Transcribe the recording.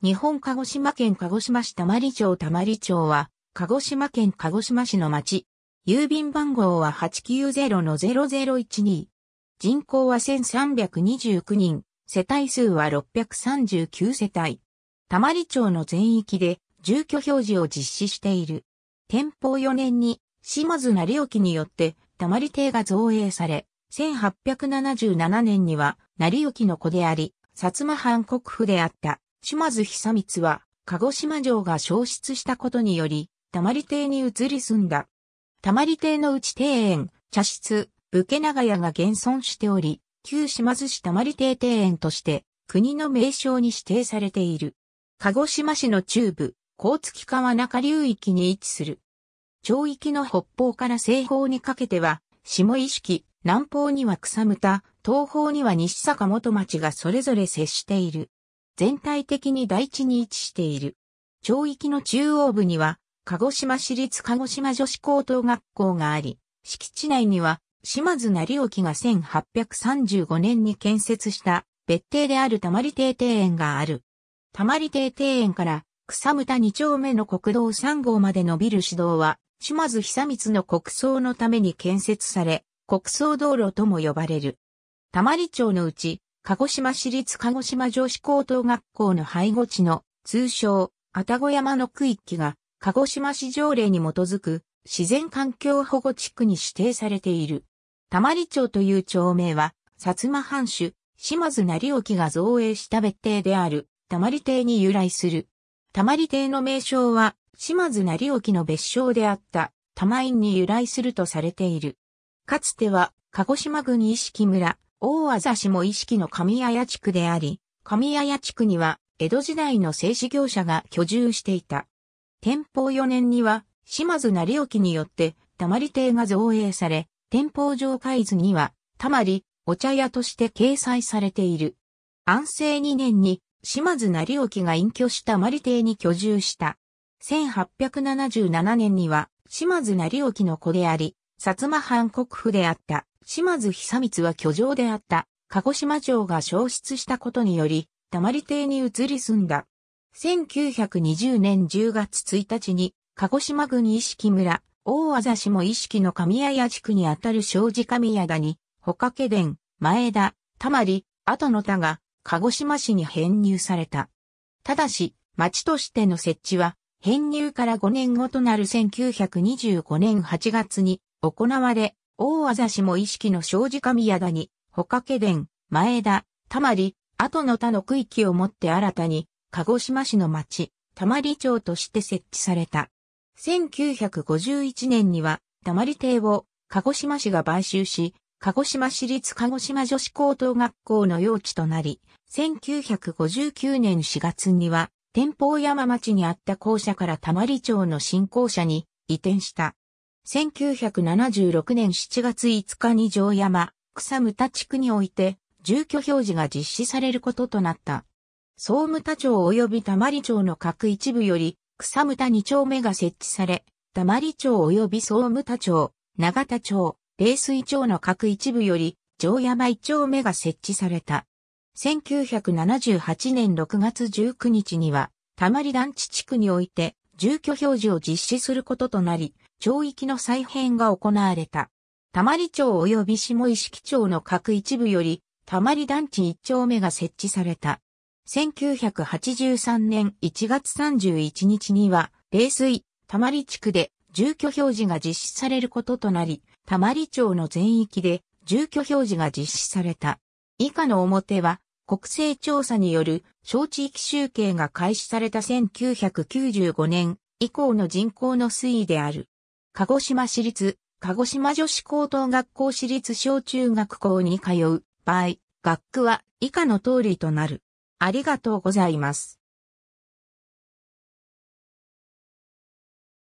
日本鹿児島県鹿児島市まり町まり町は、鹿児島県鹿児島市の町。郵便番号は890-0012。人口は1329人、世帯数は639世帯。まり町の全域で住居表示を実施している。天保4年に島津成興によってまり邸が造営され、1877年には成興の子であり、薩摩藩国府であった。島津久光は、鹿児島城が消失したことにより、まり邸に移り住んだ。まり邸の内庭園、茶室、武家長屋が現存しており、旧島津市まり邸庭園として、国の名称に指定されている。鹿児島市の中部、甲月川中流域に位置する。町域の北方から西方にかけては、下意識、南方には草むた、東方には西坂本町がそれぞれ接している。全体的に大地に位置している。町域の中央部には、鹿児島市立鹿児島女子高等学校があり、敷地内には、島津成沖が1835年に建設した別邸である玉里邸庭園がある。玉里邸庭園から草むた2丁目の国道3号まで伸びる市道は、島津久光の国葬のために建設され、国葬道路とも呼ばれる。玉里町のうち、鹿児島市立鹿児島女子高等学校の背後地の通称、愛宕山の区域が鹿児島市条例に基づく自然環境保護地区に指定されている。玉里町という町名は、薩摩藩主、島津成興が造営した別邸である、玉里邸に由来する。玉里邸の名称は、島津成興の別称であった、玉院に由来するとされている。かつては、鹿児島郡意識村、大和ざしも意識の上谷地区であり、上谷地区には江戸時代の製紙業者が居住していた。天保4年には島津成沖によって玉り邸が造営され、天保城海図には玉りお茶屋として掲載されている。安政2年に島津成沖が隠居したマり邸に居住した。1877年には島津成沖の子であり、薩摩藩国府であった。島津久光は居城であった鹿児島城が消失したことにより、まり邸に移り住んだ。1920年10月1日に、鹿児島郡意識村、大和ざしも意識の神谷屋地区にあたる正司神谷谷に、ほかけ伝、前田、たまり、後の田が、鹿児島市に編入された。ただし、町としての設置は、編入から5年後となる1925年8月に行われ、大技師も意識の障子神谷田に、他殿、前田、たまり、後の他の区域をもって新たに、鹿児島市の町、たまり町として設置された。1951年には、たまり邸を、鹿児島市が買収し、鹿児島市立鹿児島女子高等学校の用地となり、1959年4月には、天保山町にあった校舎からたまり町の新校舎に移転した。1976年7月5日に城山、草牟田地区において、住居表示が実施されることとなった。総務田町及び玉里町の各一部より、草牟田2丁目が設置され、玉里町及び総務田町、長田町、冷水町の各一部より、城山1丁目が設置された。1978年6月19日には、玉里団地地区において、住居表示を実施することとなり、町域の再編が行われた。たまり町及び下石識町の各一部より、たまり団地一丁目が設置された。1983年1月31日には、冷水、たまり地区で住居表示が実施されることとなり、たまり町の全域で住居表示が実施された。以下の表は、国勢調査による小地域集計が開始された1995年以降の人口の推移である。鹿児島市立、鹿児島女子高等学校市立小中学校に通う場合、学区は以下の通りとなる。ありがとうございます。